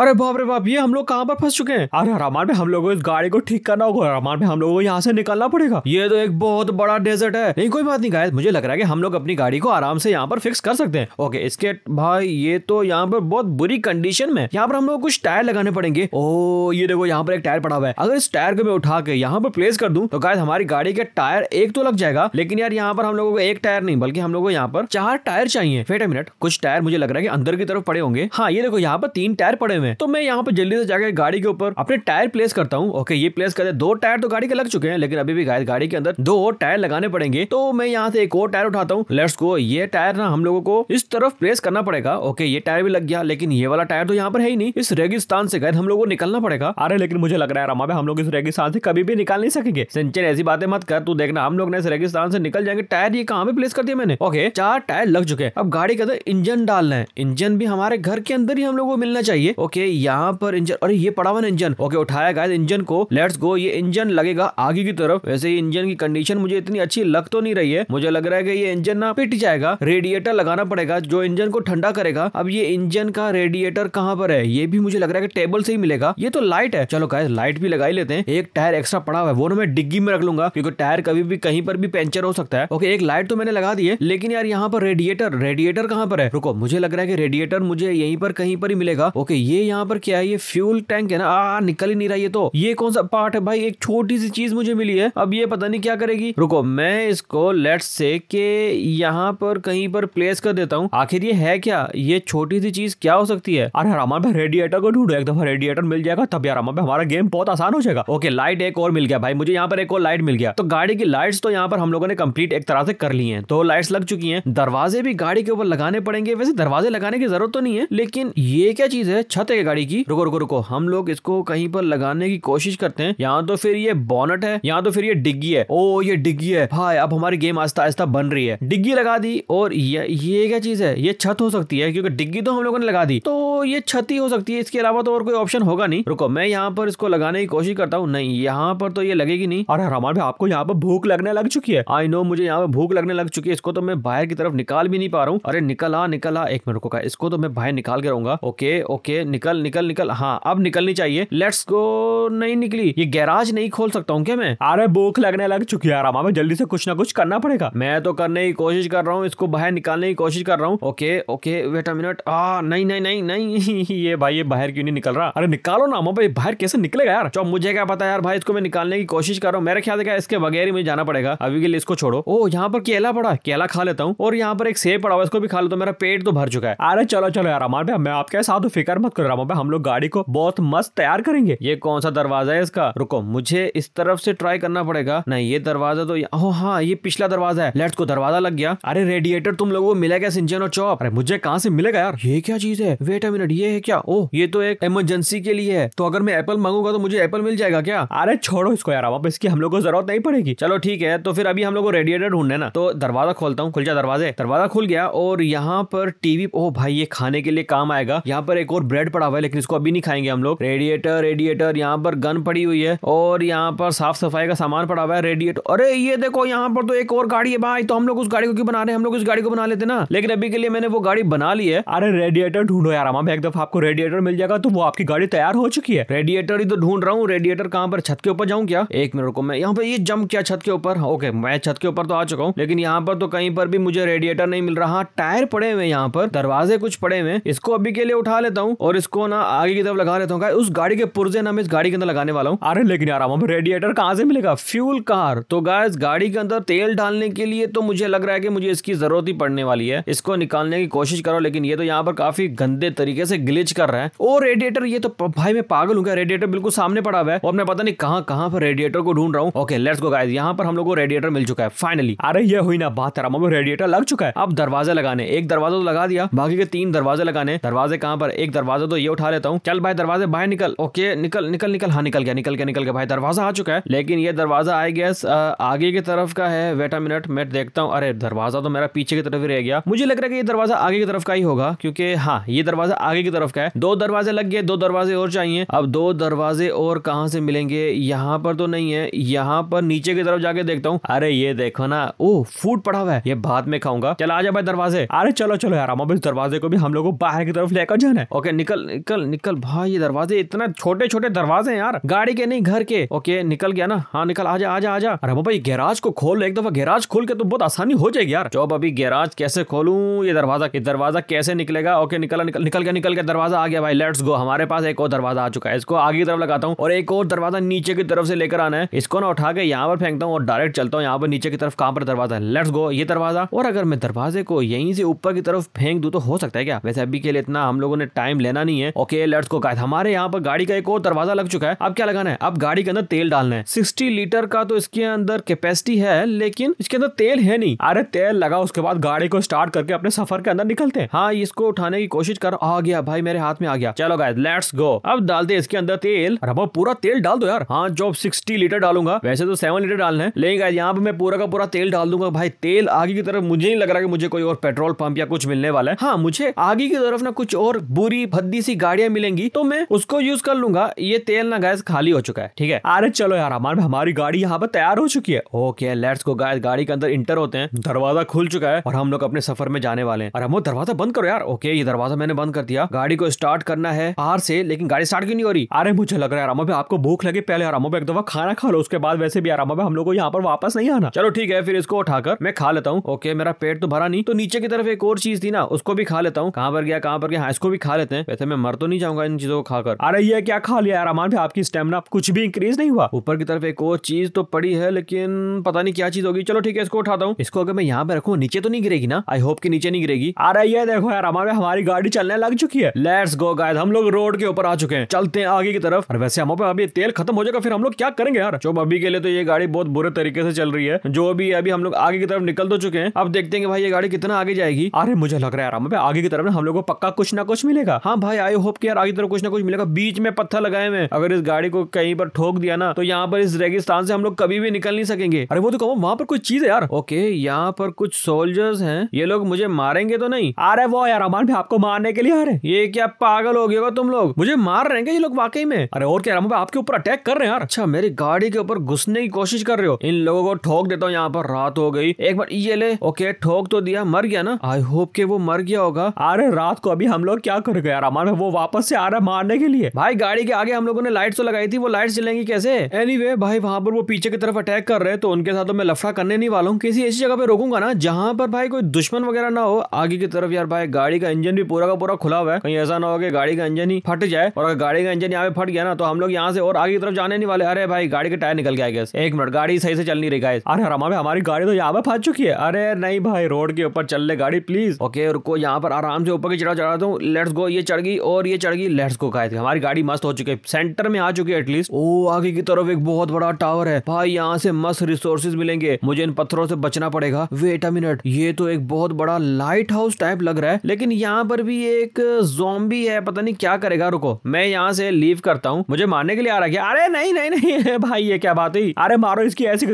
अरे बाप रे बाप ये हम लोग कहाँ पर फंस चुके हैं अरे रामान में हम लोगों को इस गाड़ी को ठीक करना होगा रामान में हम लोगों को यहाँ से निकलना पड़ेगा ये तो एक बहुत बड़ा डेजर्ट है नहीं कोई बात नहीं गायद मुझे लग रहा है कि हम लोग अपनी गाड़ी को आराम से यहाँ पर फिक्स कर सकते हैं ओके इसके भाई ये तो यहाँ पर बहुत बुरी कंडीशन में यहाँ पर हम लोग कुछ टायर लगाने पड़ेंगे ओ oh, ये देखो यहाँ पर एक टायर पड़ा हुआ है अगर इस टायर को मैं उठा के यहाँ पर प्लेस कर दू तो गायद हमारी गाड़ी के टायर एक तो लग जाएगा लेकिन यार यहाँ पर हम लोगों को एक टायर नहीं बल्कि हम लोग को यहाँ पर चार टायर चाहिए ए मिनट कुछ टायर मुझे लग रहा है की अंदर की तरफ पड़े होंगे हाँ ये देखो यहाँ पर तीन टायर पड़े हुए है तो मैं यहाँ पर जल्दी से जाकर गाड़ी के ऊपर अपने टायर प्लेस करता हूँ ओके ये प्लेस कर दो टायर तो गाड़ी के लग चुके हैं लेकिन अभी भी गाड़ी के अंदर दो टायर लगाने पड़ेंगे तो मैं यहाँ से एक और टायर उठाता हूँ लेट्स गो ये टायर ना हम लोगों को इस तरफ प्लेस करना पड़ेगा ओके ये टायर भी लग गया लेकिन ये वाला टायर तो यहाँ पर है ही नहीं इस रेगिस्तान से गए हम लोग को निकलना पड़ेगा अरे लेकिन मुझे लग रहा है रामा हम लोग इस रेगिस्तान से कभी भी निकाल नहीं सकेंगे सिंचन ऐसी बातें मत कर तू देखना हम लोग ने इस रेगिस्तान से निकल जाएंगे टायर ये कहाँ पे प्लेस कर दिया मैंने ओके चार टायर लग चुके हैं अब गाड़ी के अंदर इंजन डालना है इंजन भी हमारे घर के अंदर ही हम लोग को मिलना चाहिए ओके ओके यहाँ पर इंजन अरे ये पड़ा हुआ ना इंजन ओके उठाया गया इंजन को लेट्स गो ये इंजन लगेगा आगे की तरफ वैसे ये इंजन की कंडीशन मुझे इतनी अच्छी लग तो नहीं रही है मुझे लग रहा है कि ये इंजन ना पिट जाएगा रेडिएटर लगाना पड़ेगा जो इंजन को ठंडा करेगा अब ये इंजन का रेडिएटर कहाँ पर है ये भी मुझे लग रहा है कि टेबल से ही मिलेगा ये तो लाइट है चलो गाय लाइट भी लगा ही लेते हैं एक टायर एक्स्ट्रा पड़ा हुआ है वो ना मैं डिग्गी में रख लूंगा क्योंकि टायर कभी भी कहीं पर भी पंचर हो सकता है ओके एक लाइट तो मैंने लगा दी है लेकिन यार यहाँ पर रेडिएटर रेडिएटर कहाँ पर है रुको मुझे लग रहा है कि रेडिएटर मुझे यहीं पर कहीं पर ही मिलेगा ओके ये ये यहाँ पर क्या है ये फ्यूल टैंक है ना आ निकल ही नहीं रहा ये तो ये कौन सा पार्ट है भाई एक छोटी सी चीज मुझे मिली है अब ये पता नहीं क्या करेगी रुको मैं इसको लेट से के यहाँ पर कहीं पर प्लेस कर देता हूँ आखिर ये है क्या ये छोटी सी चीज क्या हो सकती है अरे हरामा भाई रेडिएटर को ढूंढो एक दफा रेडिएटर मिल जाएगा तब यार हमारा गेम बहुत आसान हो जाएगा ओके लाइट एक और मिल गया भाई मुझे यहाँ पर एक और लाइट मिल गया तो गाड़ी की लाइट्स तो यहाँ पर हम लोगों ने कंप्लीट एक तरह से कर ली है तो लाइट्स लग चुकी है दरवाजे भी गाड़ी के ऊपर लगाने पड़ेंगे वैसे दरवाजे लगाने की जरूरत तो नहीं है लेकिन ये क्या चीज है छत बात है गाड़ी की रुको रुको रुको हम लोग इसको कहीं पर लगाने की कोशिश करते हैं यहाँ तो फिर ये बॉनट है यहाँ तो फिर ये डिग्गी है ओ ये डिग्गी है भाई अब हमारी गेम आस्ता आस्ता बन रही है डिग्गी लगा दी और ये ये क्या चीज है ये छत हो सकती है क्योंकि डिग्गी तो हम लोगों ने लगा दी तो ये छत ही हो सकती है इसके अलावा तो और कोई ऑप्शन होगा नहीं रुको मैं यहाँ पर इसको लगाने की कोशिश करता हूँ नहीं यहाँ पर तो ये लगेगी नहीं और हमारे भाई आपको यहाँ पर भूख लगने लग चुकी है आई नो मुझे यहाँ पर भूख लगने लग चुकी है इसको तो मैं बाहर की तरफ निकाल भी नहीं पा रहा हूँ अरे निकल आ निकल आ एक मिनट रुको का इसको तो मैं बाहर निकाल के रहूंगा ओके ओके निकल निकल निकल हाँ अब निकलनी चाहिए लेट्स गो नहीं निकली ये गैराज नहीं खोल सकता हूँ क्या मैं अरे भूख लगने लग चुकी है हमें जल्दी से कुछ ना कुछ करना पड़ेगा मैं तो करने की कोशिश कर रहा हूँ इसको बाहर निकालने की कोशिश कर रहा हूँ okay okay wait a minute आ नहीं नहीं नहीं नहीं ये भाई ये बाहर क्यों नहीं निकल रहा अरे निकालो ना मामा भाई बाहर कैसे निकलेगा यार चलो मुझे क्या पता यार भाई इसको मैं निकालने की कोशिश कर रहा हूँ मेरे ख्याल क्या इसके बगैर ही मुझे जाना पड़ेगा अभी के लिए इसको छोड़ो ओ यहाँ पर केला पड़ा केला खा लेता हूँ और यहाँ पर एक सेब पड़ा हुआ इसको भी खा लेता हूँ मेरा पेट तो भर चुका है अरे चलो चलो यार मैं आपके साथ फिक्र मत करो प्रोग्रामों पे हम लोग गाड़ी को बहुत मस्त तैयार करेंगे ये कौन सा दरवाजा है इसका रुको मुझे इस तरफ से ट्राई करना पड़ेगा नहीं ये दरवाजा तो ओ हाँ ये पिछला दरवाजा है लेट्स को दरवाजा लग गया अरे रेडिएटर तुम लोगों को मिला मिलेगा सिंचन और चौप अरे मुझे कहाँ से मिलेगा यार ये क्या चीज है वेट अ मिनट ये है क्या ओ ये तो एक इमरजेंसी के लिए है तो अगर मैं एप्पल मांगूंगा तो मुझे एप्पल मिल जाएगा क्या अरे छोड़ो इसको यार वापस इसकी हम लोग को जरूरत नहीं पड़ेगी चलो ठीक है तो फिर अभी हम लोग को रेडिएटर ढूंढने ना तो दरवाजा खोलता हूँ खुल जा दरवाजे दरवाजा खुल गया और यहाँ पर टीवी ओ भाई ये खाने के लिए काम आएगा यहाँ पर एक और ब्रेड पड़ा हुआ है लेकिन इसको अभी नहीं खाएंगे हम लोग रेडिएटर रेडिएटर यहाँ पर गन पड़ी हुई है और यहाँ पर साफ सफाई का सामान पड़ा हुआ है रेडिएटर अरे ये देखो यहाँ पर तो एक और गाड़ी है भाई तो हम लोग उस गाड़ी को क्यों बना रहे हैं हम लोग उस गाड़ी को बना लेते ना लेकिन अभी के लिए मैंने वो गाड़ी बना ली है अरे रेडिएटर ढूंढो यार हम एक दफा आपको रेडिएटर मिल जाएगा तो वो आपकी गाड़ी तैयार हो चुकी है रेडिएटर ही तो ढूंढ रहा हूँ रेडिएटर कहाँ पर छत के ऊपर जाऊँ क्या एक मिनट को मैं यहाँ पे ये जम क्या छत के ऊपर ओके मैं छत के ऊपर तो आ चुका हूँ लेकिन यहाँ पर तो कहीं पर भी मुझे रेडिएटर नहीं मिल रहा हाँ, टायर पड़े हुए यहाँ पर दरवाजे कुछ पड़े हुए इसको अभी के लिए उठा लेता हूँ और इस इसको ना आगे की तरफ लगा लेता हूँ उस गाड़ी के पुर्जे ना मैं इस गाड़ी के अंदर लगाने वाला हूँ अरे लेकिन यार हम रेडिएटर कहाँ से मिलेगा फ्यूल कार तो गाय गाड़ी के अंदर तेल डालने के लिए तो मुझे लग रहा है कि मुझे इसकी जरूरत ही पड़ने वाली है इसको निकालने की कोशिश करो लेकिन ये तो यहाँ पर काफी गंदे तरीके से ग्लिच कर रहा है और रेडिएटर ये तो भाई मैं पागल हूँ रेडिएटर बिल्कुल सामने पड़ा हुआ है और मैं पता नहीं कहाँ कहाँ पर रेडिएटर को ढूंढ रहा हूँ ओके लेट्स गो गाइस यहाँ पर हम लोग को रेडिएटर मिल चुका है फाइनली अरे ये हुई ना बात आराम रेडिएटर लग चुका है अब दरवाजा लगाने एक दरवाजा तो लगा दिया बाकी के तीन दरवाजे लगाने दरवाजे कहाँ पर एक दरवाजा तो ये उठा लेता हूँ चल भाई दरवाजे बाहर निकल ओके निकल निकल निकल हाँ निकल गया निकल गया निकल गया भाई दरवाजा आ चुका है लेकिन ये दरवाजा आई गैस आगे की तरफ का है वेटा मिनट मैं देखता हूँ अरे दरवाजा तो मेरा पीछे की तरफ ही रह गया मुझे लग रहा है कि ये दरवाजा आगे की तरफ का ही होगा क्योंकि हाँ ये दरवाजा आगे की तरफ का है दो दरवाजे लग गए दो दरवाजे और चाहिए अब दो दरवाजे और कहाँ से मिलेंगे यहाँ पर तो नहीं है यहाँ पर नीचे की तरफ जाके देखता हूँ अरे ये देखो ना ओ फूड पड़ा हुआ है ये बाद में खाऊंगा चल आ जा भाई दरवाजे अरे चलो चलो यार दरवाजे को भी हम लोग को बाहर की तरफ लेकर जाना है ओके निकल निकल निकल भाई ये दरवाजे इतना छोटे छोटे दरवाजे हैं यार गाड़ी के नहीं घर के ओके निकल गया ना हाँ निकल आजा आजा आजा अरे बाबा ये गैराज को खोल एक दफा गैराज खोल के तो बहुत आसानी हो जाएगी यार जॉब अभी गैराज कैसे खोलू ये दरवाजा ये दरवाजा कैसे निकलेगा ओके निकल निकल निकल के निकल के दरवाजा आ गया भाई लेट्स गो हमारे पास एक और दरवाजा आ चुका है इसको आगे की तरफ लगाता हूँ और एक और दरवाजा नीचे की तरफ से लेकर आना है इसको ना उठा के यहाँ पर फेंकता हूँ और डायरेक्ट चलता हूँ यहाँ पर नीचे की तरफ कहाँ पर दरवाजा है लेट्स गो ये दरवाजा और अगर मैं दरवाजे को यहीं से ऊपर की तरफ फेंक दू तो हो सकता है क्या वैसे अभी के लिए इतना हम लोगों ने टाइम लेना नहीं है ओके लर्ट्स को कहा था हमारे यहाँ पर गाड़ी का एक और दरवाजा लग चुका है अब क्या लगाना है अब गाड़ी के अंदर तेल डालना है सिक्सटी लीटर का तो इसके अंदर कैपेसिटी है लेकिन इसके अंदर तेल है नहीं अरे तेल लगा उसके बाद गाड़ी को स्टार्ट करके अपने सफर के अंदर निकलते हैं हाँ इसको उठाने की कोशिश कर आ गया भाई मेरे हाथ में आ गया चलो गाय लेट्स गो अब डालते इसके अंदर तेल अब पूरा तेल डाल दो यार हाँ जो सिक्सटी लीटर डालूंगा वैसे तो सेवन लीटर डालना है लेकिन यहाँ पर मैं पूरा का पूरा तेल डाल दूंगा भाई तेल आगे की तरफ मुझे नहीं लग रहा कि मुझे कोई और पेट्रोल पंप या कुछ मिलने वाला है हाँ मुझे आगे की तरफ ना कुछ और बुरी भद्दी सी गाड़ियां मिलेंगी तो मैं उसको यूज कर लूंगा ये तेल ना गैस खाली हो चुका है ठीक है अरे चलो यार हमारे हमारी गाड़ी यहाँ पर तैयार हो चुकी है ओके लेट्स गो गैस गाड़ी के अंदर इंटर होते हैं दरवाजा खुल चुका है और हम लोग अपने सफर में जाने वाले हैं अरे हम दरवाजा बंद करो यार ओके ये दरवाजा मैंने बंद कर दिया गाड़ी को स्टार्ट करना है बाहर से लेकिन गाड़ी स्टार्ट क्यों नहीं हो रही अरे मुझे लग रहा है आरामो आपको भूख लगे पहले आरामो एक दफा खाना खा लो उसके बाद वैसे भी आरामो हम लोग को यहाँ पर वापस नहीं आना चलो ठीक है फिर इसको उठाकर मैं खा लेता हूँ ओके मेरा पेट तो भरा नहीं तो नीचे की तरफ एक और चीज थी ना उसको भी खा लेता हूँ कहाँ पर गया कहाँ पर गया हाँ इसको भी खा लेते हैं वैसे मैं मर तो नहीं जाऊंगा इन चीजों को खाकर अरे ये क्या खा लिया यार अमान भी आपकी स्टेमिना कुछ भी इंक्रीज नहीं हुआ ऊपर की तरफ एक और चीज तो पड़ी है लेकिन पता नहीं क्या चीज होगी चलो ठीक है इसको उठाता हूँ इसको अगर मैं यहाँ पे रखू नीचे तो नहीं गिरेगी ना आई होप की नीचे नहीं गिरेगी अरे ये देखो यार अमान भाई हमारी गाड़ी चलने लग चुकी है लेट्स गो गाय हम लोग रोड के ऊपर आ चुके हैं चलते हैं आगे की तरफ और वैसे हम अभी तेल खत्म हो जाएगा फिर हम लोग क्या करेंगे यार जो अभी के लिए तो ये गाड़ी बहुत बुरे तरीके से चल रही है जो भी अभी हम लोग आगे की तरफ निकल तो चुके हैं अब देखते हैं भाई ये गाड़ी कितना आगे जाएगी अरे मुझे लग रहा है आराम आगे की तरफ ना हम लोग को पक्का कुछ ना कुछ मिलेगा हाँ भाई भाई आई होप कि यार आगे तरफ कुछ ना कुछ मिलेगा बीच में पत्थर लगाए हुए अगर इस गाड़ी को कहीं पर ठोक दिया ना तो यहाँ पर इस रेगिस्तान से हम लोग कभी भी निकल नहीं सकेंगे अरे वो तो कहो वहाँ पर कुछ चीज है यार ओके यहाँ पर कुछ सोल्जर्स है ये लोग मुझे मारेंगे तो नहीं अरे वो यार अमान भाई आपको मारने के लिए आ रहे ये क्या पागल हो गया तुम लोग मुझे मार रहे हैं ये लोग वाकई में अरे और क्या भाई आपके ऊपर अटैक कर रहे हैं यार अच्छा मेरी गाड़ी के ऊपर घुसने की कोशिश कर रहे हो इन लोगों को ठोक देता हूँ यहाँ पर रात हो गई एक बार ये ले ओके ठोक तो दिया मर गया ना आई होप के वो मर गया होगा अरे रात को अभी हम लोग क्या कर गए यार अमान और वो वापस से आ रहा मारने के लिए भाई गाड़ी के आगे हम लोगों ने लाइट तो लगाई थी वो लाइट जलेंगी कैसे एनी anyway, भाई वहां पर वो पीछे की तरफ अटैक कर रहे हैं तो उनके साथ तो मैं लफड़ा करने नहीं वाला हूँ किसी ऐसी जगह पे रोकूंगा ना जहाँ पर भाई कोई दुश्मन वगैरह ना हो आगे की तरफ यार भाई गाड़ी का इंजन भी पूरा का पूरा खुला हुआ है कहीं ऐसा ना हो कि गाड़ी का इंजन ही फट जाए और अगर गाड़ी का इंजन यहाँ पे फट गया ना तो हम लोग यहाँ से और आगे की तरफ जाने नहीं वाले अरे भाई गाड़ी के टायर निकल गया गैस एक मिनट गाड़ी सही से चल नहीं रही गैस अरे हमारे हमारी गाड़ी तो यहाँ पे फंस चुकी है अरे नहीं भाई रोड के ऊपर चल ले गाड़ी प्लीज ओके रुको यहाँ पर आराम से ऊपर की चढ़ा चढ़ा हूँ लेट्स गो ये चढ़ गई गई और ये चढ़ गई लेट्स को कायद हमारी गाड़ी मस्त हो चुकी है सेंटर में आ चुकी है एटलीस्ट ओ आगे की तरफ एक बहुत बड़ा टावर है भाई यहाँ से मस्त रिसोर्सेज मिलेंगे मुझे इन पत्थरों से बचना पड़ेगा वेट अ मिनट ये तो एक बहुत बड़ा लाइट हाउस टाइप लग रहा है लेकिन यहाँ पर भी एक जोम्बी है पता नहीं क्या करेगा रुको मैं यहाँ से लीव करता हूँ मुझे मारने के लिए आ रहा है अरे नहीं नहीं नहीं भाई ये क्या बात है अरे मारो इसकी ऐसी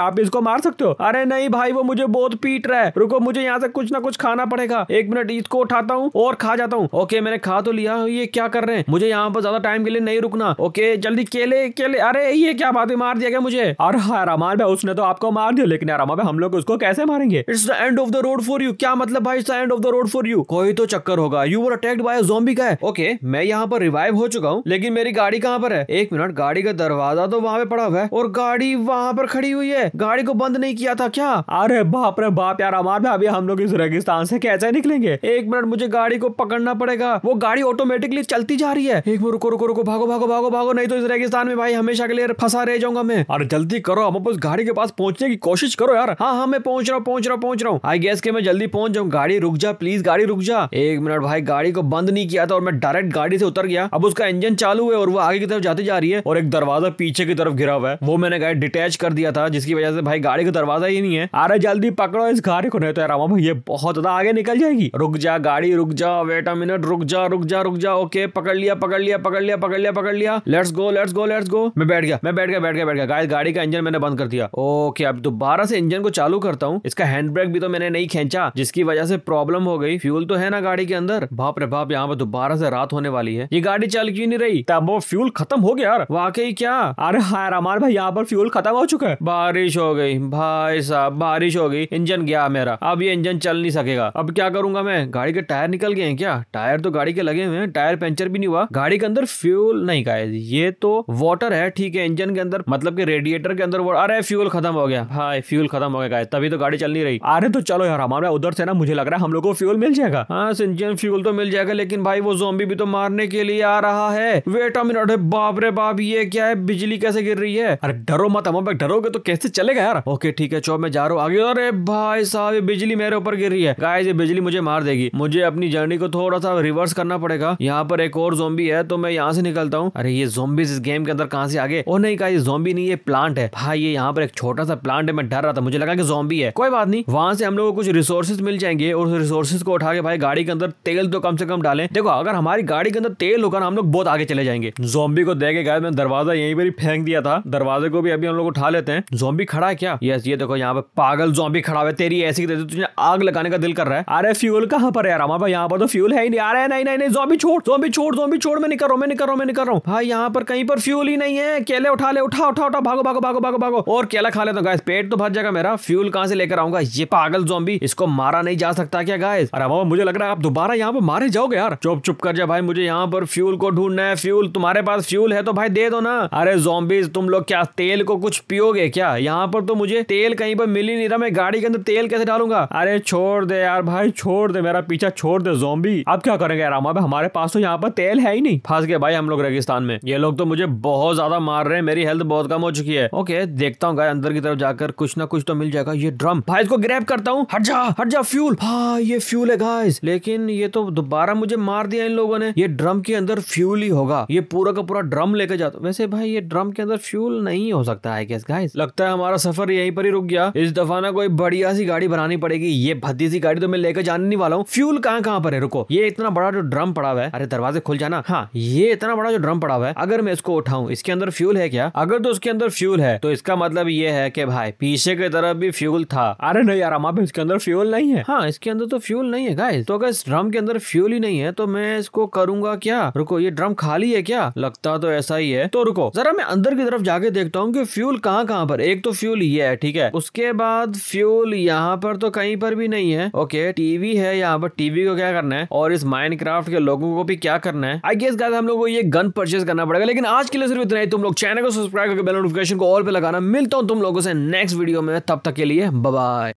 आप इसको मार सकते हो अरे नहीं भाई वो मुझे बहुत पीट रहा है रुको मुझे यहाँ से कुछ ना कुछ खाना पड़ेगा एक मिनट इसको उठाता हूँ और खा जाता हूँ ओके मैंने खा तो तो लिया ये क्या कर रहे हैं मुझे यहाँ पर ज्यादा टाइम के लिए नहीं रुकना ओके जल्दी केले केले अरे ये क्या बात है मार दिया गया मुझे अरे अरामान हाँ, भाई उसने तो आपको मार दिया लेकिन अरामा भाई हम लोग उसको कैसे मारेंगे it's the end of the road for you क्या मतलब भाई it's the end of the road for you कोई तो चक्कर होगा you were attacked by a zombie का है ओके मैं यहाँ पर रिवाइव हो चुका हूँ लेकिन मेरी गाड़ी कहाँ पर है एक मिनट गाड़ी का दरवाजा तो वहाँ पे पड़ा हुआ है और गाड़ी वहाँ पर खड़ी हुई है गाड़ी को बंद नहीं किया था क्या अरे बाप रे बाप यार अमार भाई अभी हम लोग इस रेगिस्तान से कैसे निकलेंगे एक मिनट मुझे गाड़ी को पकड़ना पड़ेगा वो गाड़ी गाड़ी ऑटोमेटिकली चलती जा रही है एक बार रुको रुको रुको भागो भागो भागो भागो नहीं तो इस रेगिस्तान में भाई हमेशा के लिए फंसा रह जाऊंगा मैं अरे जल्दी करो हम उस गाड़ी के पास पहुंचने की कोशिश करो यार हाँ हाँ मैं पहुंच रहा हूँ पहुंच रहा हूँ पहुंच रहा हूँ आई गैस के मैं जल्दी पहुंच जाऊँ गाड़ी रुक जा प्लीज गाड़ी रुक जा एक मिनट भाई गाड़ी को बंद नहीं किया था और मैं डायरेक्ट गाड़ी से उतर गया अब उसका इंजन चालू है और वो आगे की तरफ जाती जा रही है और एक दरवाजा पीछे की तरफ गिरा हुआ है वो मैंने गाड़ी डिटेच कर दिया था जिसकी वजह से भाई गाड़ी का दरवाजा ही नहीं है अरे जल्दी पकड़ो इस गाड़ी को नहीं तो यार ये बहुत ज्यादा आगे निकल जाएगी रुक जा गाड़ी रुक जा वेट अ मिनट रुक जा रुक जा रुक जा ओके पकड़ लिया पकड़ लिया पकड़ लिया पकड़ लिया पकड़ लिया let's go let's go let's go मैं बैठ गया मैं बैठ गया बैठ गया बैठ गया गाड़ी का इंजन मैंने बंद कर दिया ओके अब दोबारा से इंजन को चालू करता हूँ इसका हैंड ब्रेक भी तो मैंने नहीं खींचा जिसकी वजह से प्रॉब्लम हो गई फ्यूल तो है ना गाड़ी के अंदर भाप रे भाप यहाँ पर दोबारा से रात होने वाली है ये गाड़ी चल क्यों नहीं रही तब वो फ्यूल खत्म हो गया यार वाकई क्या अरे हाँ अमार भाई यहाँ पर फ्यूल खत्म हो चुका है बारिश हो गई भाई साहब बारिश हो गई इंजन गया मेरा अब ये इंजन चल नहीं सकेगा अब क्या करूंगा मैं गाड़ी के टायर निकल गए क्या टायर तो गाड़ी के लगे हुए हैं टायर पंचर भी नहीं हुआ गाड़ी के अंदर फ्यूल नहीं का ये तो वाटर है ठीक है इंजन के अंदर मतलब के रेडिएटर के अंदर अरे फ्यूल खत्म हो गया हाँ फ्यूल खत्म हो गया गाय तभी तो गाड़ी चल नहीं रही अरे तो चलो यार हमारे उधर से ना मुझे लग रहा है हम लोग को फ्यूल मिल जाएगा हाँ इंजन फ्यूल तो मिल जाएगा लेकिन भाई वो जोम्बी भी तो मारने के लिए आ रहा है वेट अ मिनट बाप रे बाप ये क्या है बिजली कैसे गिर रही है अरे डरो मत हम डरोगे तो कैसे चलेगा यार ओके ठीक है चौप मैं जा रहा हूँ अरे भाई साहब ये बिजली मेरे ऊपर गिर रही है गाय ये बिजली मुझे मार देगी मुझे अपनी जर्नी को थोड़ा सा रिवर्स करना करना पड़ेगा यहाँ पर एक और जोम्बी है तो मैं यहाँ से निकलता हूँ अरे ये जोम्बीज इस गेम के अंदर कहाँ से आगे और नहीं कहा ये जोम्बी नहीं ये प्लांट है भाई ये यहाँ पर एक छोटा सा प्लांट है मैं डर रहा था मुझे लगा कि जोम्बी है कोई बात नहीं वहां से हम लोग को कुछ रिसोर्सेज मिल जाएंगे और रिसोर्सेज को उठा के भाई गाड़ी के अंदर तेल तो कम से कम डालें देखो अगर हमारी गाड़ी के अंदर तेल होगा हम लोग बहुत आगे चले जाएंगे जोम्बी को देखे गए मैंने दरवाजा यहीं पर ही फेंक दिया था दरवाजे को भी अभी हम लोग उठा लेते हैं जोम्बी खड़ा है क्या यस ये देखो यहाँ पे पागल जोम्बी खड़ा है तेरी ऐसी तुझे आग लगाने का दिल कर रहा है अरे फ्यूल कहाँ पर यार हमारे यहाँ पर तो फ्यूल है ही नहीं आ रहा है नहीं नहीं जोबी छोड़ जोबी छोड़ भी छोड़ मैं निकल रहा हूँ मैं निकल रहा हूँ मैं निकल रहा हूँ भाई यहाँ पर कहीं पर फ्यूल ही नहीं है केले उठा ले उठा उठा उठा भागो भागो भागो भागो भागो और केला खा लेता हूँ पेट तो भर जाएगा मेरा फ्यूल कहाँ से लेकर आऊंगा ये पागल जोबी इसको मारा नहीं जा सकता क्या गाइस अरे बाबा मुझे लग रहा है आप दोबारा यहाँ पर मारे जाओगे यार चुप चुप कर जा भाई मुझे यहाँ पर फ्यूल को ढूंढना है फ्यूल तुम्हारे पास फ्यूल है तो भाई दे दो ना अरे जोम्बीज तुम लोग क्या तेल को कुछ पियोगे क्या यहाँ पर तो मुझे तेल कहीं पर मिल ही नहीं रहा मैं गाड़ी के अंदर तेल कैसे डालूंगा अरे छोड़ दे यार भाई छोड़ दे मेरा पीछा छोड़ दे जोम्बी अब क्या करेंगे यार होगा हमारे पास तो यहाँ पर तेल है ही नहीं फंस गए भाई हम लोग रेगिस्तान में ये लोग तो मुझे बहुत ज्यादा मार रहे हैं मेरी हेल्थ बहुत कम हो चुकी है ओके देखता हूँ अंदर की तरफ जाकर कुछ ना कुछ तो मिल जाएगा ये ड्रम भाई इसको ग्रैप करता हूँ हट जा हट जा फ्यूल हाँ ये फ्यूल है गाइस लेकिन ये तो दोबारा मुझे मार दिया इन लोगों ने ये ड्रम के अंदर फ्यूल ही होगा ये पूरा का पूरा ड्रम लेकर जाता वैसे भाई ये ड्रम के अंदर फ्यूल नहीं हो सकता है गैस गाइस लगता है हमारा सफर यहीं पर ही रुक गया इस दफा ना कोई बढ़िया सी गाड़ी बनानी पड़ेगी ये भद्दी सी गाड़ी तो मैं लेकर जाने नहीं वाला हूँ फ्यूल कहाँ कहाँ पर है रुको ये इतना बड़ा जो ड्रम ड्रम पड़ा हुआ है अरे दरवाजे खुल जाना हाँ ये इतना बड़ा जो ड्रम पड़ा हुआ है अगर मैं इसको उठाऊ इसके अंदर फ्यूल है क्या अगर तो उसके अंदर फ्यूल है तो इसका मतलब ये है कि भाई पीछे की तरफ भी फ्यूल था अरे नहीं यार हमारे इसके अंदर फ्यूल नहीं है हाँ इसके अंदर तो फ्यूल नहीं है गाइस तो अगर इस ड्रम के अंदर फ्यूल ही नहीं है तो मैं इसको करूंगा क्या रुको ये ड्रम खाली है क्या लगता तो ऐसा ही है तो रुको जरा मैं अंदर की तरफ जाके देखता हूँ की फ्यूल कहाँ कहाँ पर एक तो फ्यूल ये है ठीक है उसके बाद फ्यूल यहाँ पर तो कहीं पर भी नहीं है ओके टीवी है यहाँ पर टीवी को क्या करना है और इस माइनक्राफ्ट के लोगों को भी क्या करना है आई गेस गाइस हम लोगों को ये गन परचेज करना पड़ेगा लेकिन आज के लिए सिर्फ इतना ही तुम लोग चैनल को सब्सक्राइब करके बेल नोटिफिकेशन को ऑल पे लगाना मिलता हूं तुम लोगों से नेक्स्ट वीडियो में तब तक के लिए बाय